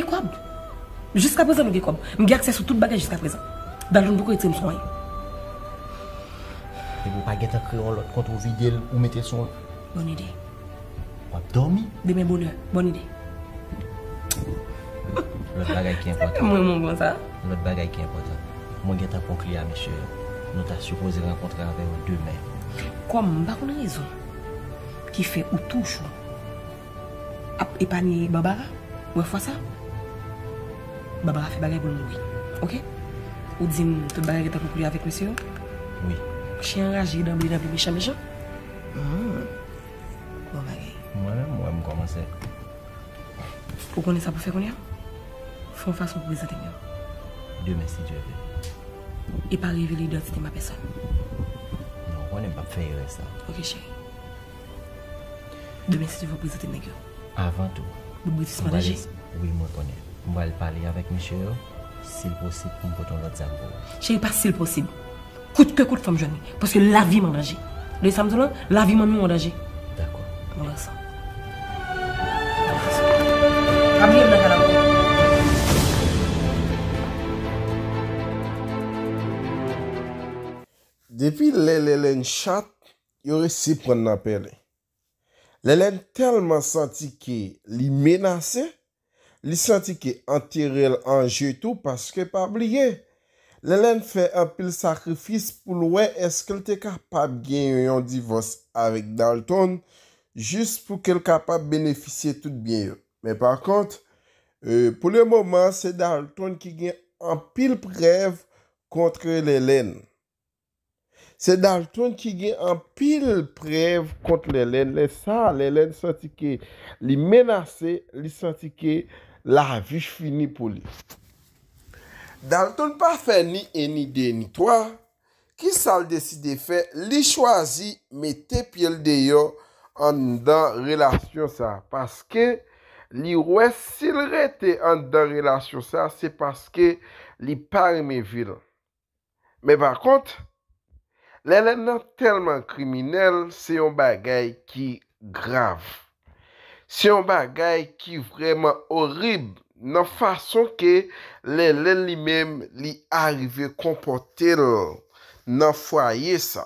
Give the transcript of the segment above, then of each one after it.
nous avons Jusqu'à présent, nous avons quoi J'ai accès à toutes le bagage jusqu'à présent. Dans le monde, beaucoup de gens sont là. Vous ne pouvez créer un autre compte vidéo ou mettre son. Bonne idée. On va dormir. Demain, bonheur. Bonne idée. L'autre bagage qui est important. Moi, mon bon ça. L'autre bagage qui est important. Moi, je suis un client, monsieur. Nous avons supposé rencontrer avec vous demain. Comme, je n'ai pas raison. Qui fait ou touche Épanier Barbara Ou est-ce ça je ne Baba a fait bagarre pour lui. OK Ou dit tout bagarre que tu as couru avec monsieur Oui. Je suis enragé dans le dans le méchant méchant. Hmm. Oui. Moi même moi me commencer. Vous connaissez ça pour faire connait Faut façon pour présenter mieux. Demain si tu veux. Et pas révéler l'identité de ma personne. Non, on n'est pas faire ça. OK chérie. Demain si tu veux présenter mieux. Avant tout. Vous pouvez se manager. Oui, moi je connais. Mwa l pali avèk mi chè, si l posib pou mpouton lòt zambou. Che y pa si l posib. Kout ke kout fòm jouni, pòske la vi mwandaji. Le samzou lan, la vi mwandaji. Dèkou. Mwa l ansan. Mwa l ansan. Amye mwen kada wè. Depi lè lè lè n'chat, yore si prè n'apè lè. Lè lè n'telman santi ki li menase, li santi ki antirel anje tou paske pa bliye. Le lèn fè an pil sakrifis pou lwen eske l te kapab gen yon divos avik Dalton jist pou ke l kapab beneficye tout bien yon. Men par kont, e, pou lè mouman se Dalton ki gen an pil prev kontre le lèn. Se Dalton ki gen an pil prev kontre le lèn. Le sa, le lèn santi ki li menase, li santi ki La avish fini pou li. Dal ton pa fe ni eni de ni toa, ki sal desi de fe li chwazi me te pye l de yo an dan relasyon sa. Paske li wè sil rete an dan relasyon sa, se paske li pari me vil. Me bakont, le lè nan telman kriminel, se yon bagay ki grav. Si yon bagay ki vreman orib nan fason ke lè lèn li mèm li arive kompote lò nan fwaye sa.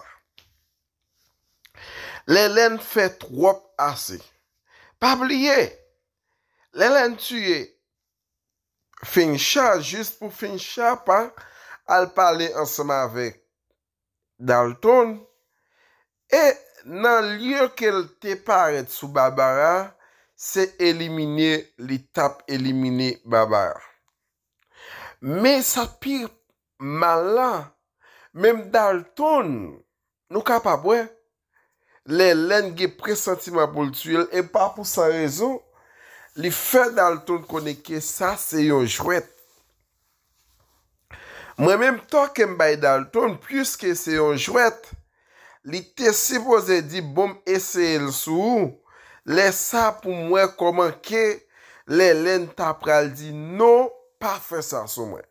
Lè lèn fè trwop ase. Pabliye, lè lèn tuyè. Fincha, jist pou fincha pa, al pale ansama vek. Dal ton, e nan lyo ke l te paret sou babara... Se elimine li tap elimine babar. Me sa pir malan, mem dal ton, nou kap apwe, le len ge presanti ma pou l tuyel, e pa pou sa rezon, li fe dal ton koneke sa se yon jwet. Mwen mem to kem bay dal ton, pwis ke se yon jwet, li te se boze di bom ese el sou ou, Le sa pou mwen koman ke le len tapral di nou pa fe sa sou mwen.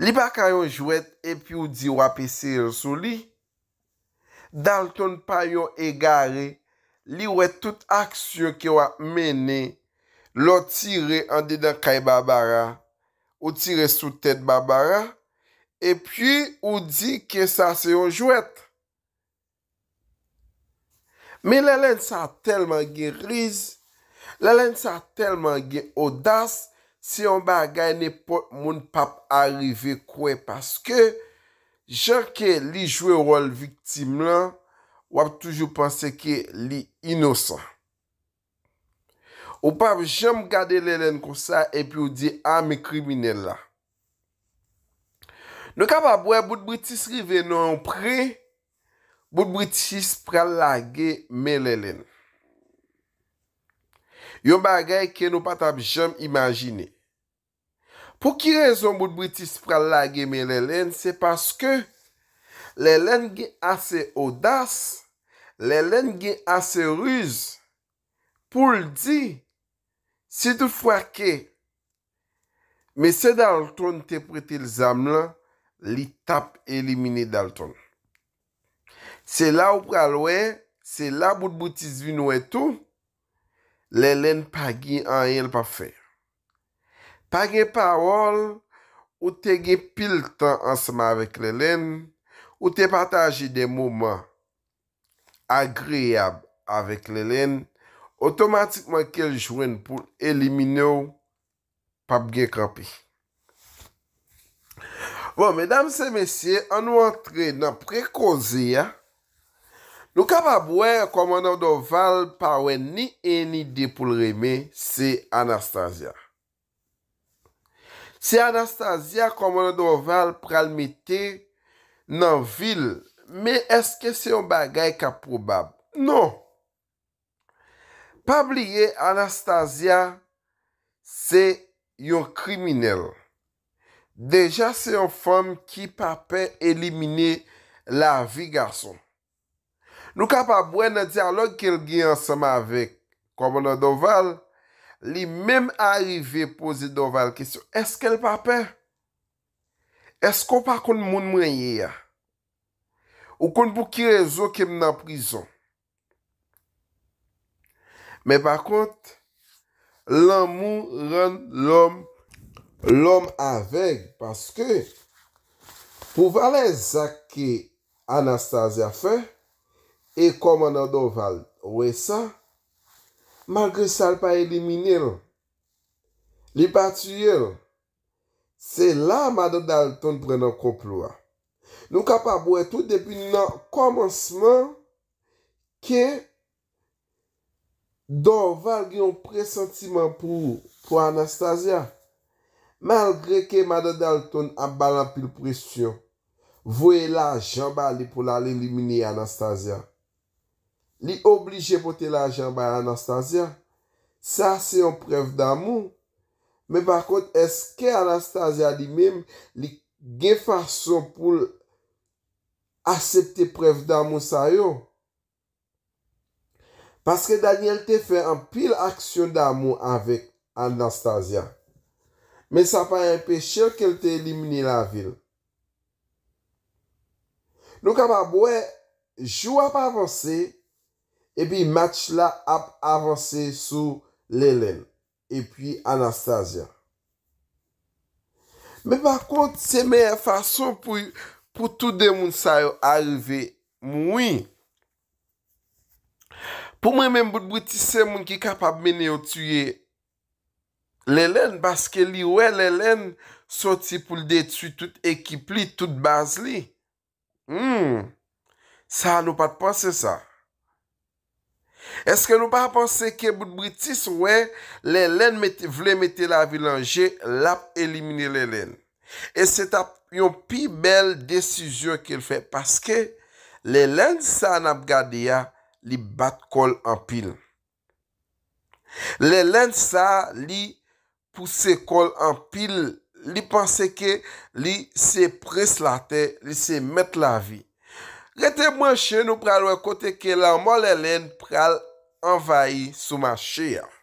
Li baka yon jwet epi ou di wapise yon sou li. Dal ton pa yon egare, li wet tout aksyon ki wap mene, lo tire ande den kay babara, ou tire sou tet babara, epi ou di ke sa se yon jwet. Men lè lèn sa telman gen riz, lè lèn sa telman gen odas si yon bagay ne pot moun pap a rive kwe paske jor ke li jwe rol viktim lan, wap toujou panse ke li inosan. Ou pap jom gade lè lèn konsa epi ou di ame ah, kriminella. Nou kap ap wè bout britis rive nou an pre, Bout britis pral lage me lè lèn. Yon bagay ke nou pat ap jom imajine. Po ki rezon bout britis pral lage me lè lèn, se paske lè lèn gen ase odas, lè lèn gen ase ruz, pou l di, si tou fwa ke, me se dal ton tepretil zam la, li tap elimine dal ton. Se la ou pralwe, se la bout boutis vi nou etou, le len pa gen an yel pa fe. Pa gen parol, ou te gen pil tan ansman avèk le len, ou te pataje de mouman agriyab avèk le len, otomatikman kel jwen pou elimine ou pap gen kapi. Bon, medam se mesye, an ou antre nan prekozya, Nou ka bab wè komonon do val pa wè ni eni de pou l remè, se Anastasia. Se Anastasia komonon do val pralmite nan vil, me eske se yon bagay ka probab? Non. Pabliye Anastasia se yon kriminel. Deja se yon fom ki pape elimine la vi garson. Nou ka pa bwene diyalog ki el gye ansema avek. Koumou nan doval, li mem arive pou zi doval kisyon. Eske el pa pe? Esko pa kon moun mwenye ya? Ou kon pou ki rezo kem nan prizon? Me pa kont, l'anmou ren l'om avek. Paske pou vale zake Anastasia fek, E kom anan do val. Ouwe sa. Malgre sal pa elimine. Li pa tuyel. Se la madon dal ton pre nan koplo a. Nou ka pa bwe tout depi nan komanseman. Ke. Do val gwen presantiman pou. Po Anastasia. Malgre ke madon dal ton abbalan pil presyon. Vwe la jan bali pou la elimine Anastasia. Li oblije pote la jan ba Anastasia. Sa se yon prev damou. Men par kote eske Anastasia di men li gen fason pou Asepte prev damou sa yo. Paske Daniel te fe an pil aksyon damou avek Anastasia. Men sa pa yon peche ke li te elimine la vil. Nou ka pa bwe, jwa pa avanseye epi match la ap avanse sou Lelen epi Anastasia. Me pa kont, se me fason pou pou tout de moun sa yo aleve moui. Pou mwen men bout bouti se moun ki kapap mene yo tuye Lelen, baske li we Lelen soti pou l detui tout ekip li, tout baz li. Hmm, sa anou pat pwase sa. Eske nou pa apanse ke bout Britis we, le len vle mette la vilanje, lap elimine le len. E set ap yon pi bel desizyon ke l fe, paske le len sa nap gade ya li bat kol an pil. Le len sa li puse kol an pil, li panse ke li se pres la te, li se mette la vi. rete mwen chen nou pral wakote ke la mol elen pral envayi souman chen ya.